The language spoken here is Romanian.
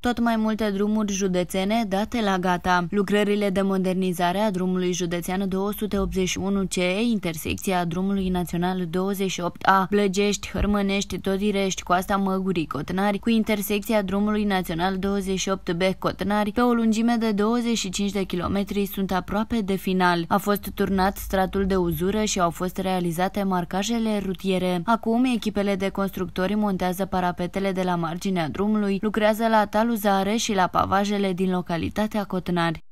tot mai multe drumuri județene date la gata. Lucrările de modernizare a drumului județean 281C, intersecția drumului național 28A, Blăgești, Hărmănești, Todirești, Coasta Măgurii, Cotnari, cu intersecția drumului național 28B, Cotnari, pe o lungime de 25 de kilometri sunt aproape de final. A fost turnat stratul de uzură și au fost realizate marcajele rutiere. Acum, echipele de constructori montează parapetele de la marginea drumului, lucrează la tal aluzare și la pavajele din localitatea Cotnari.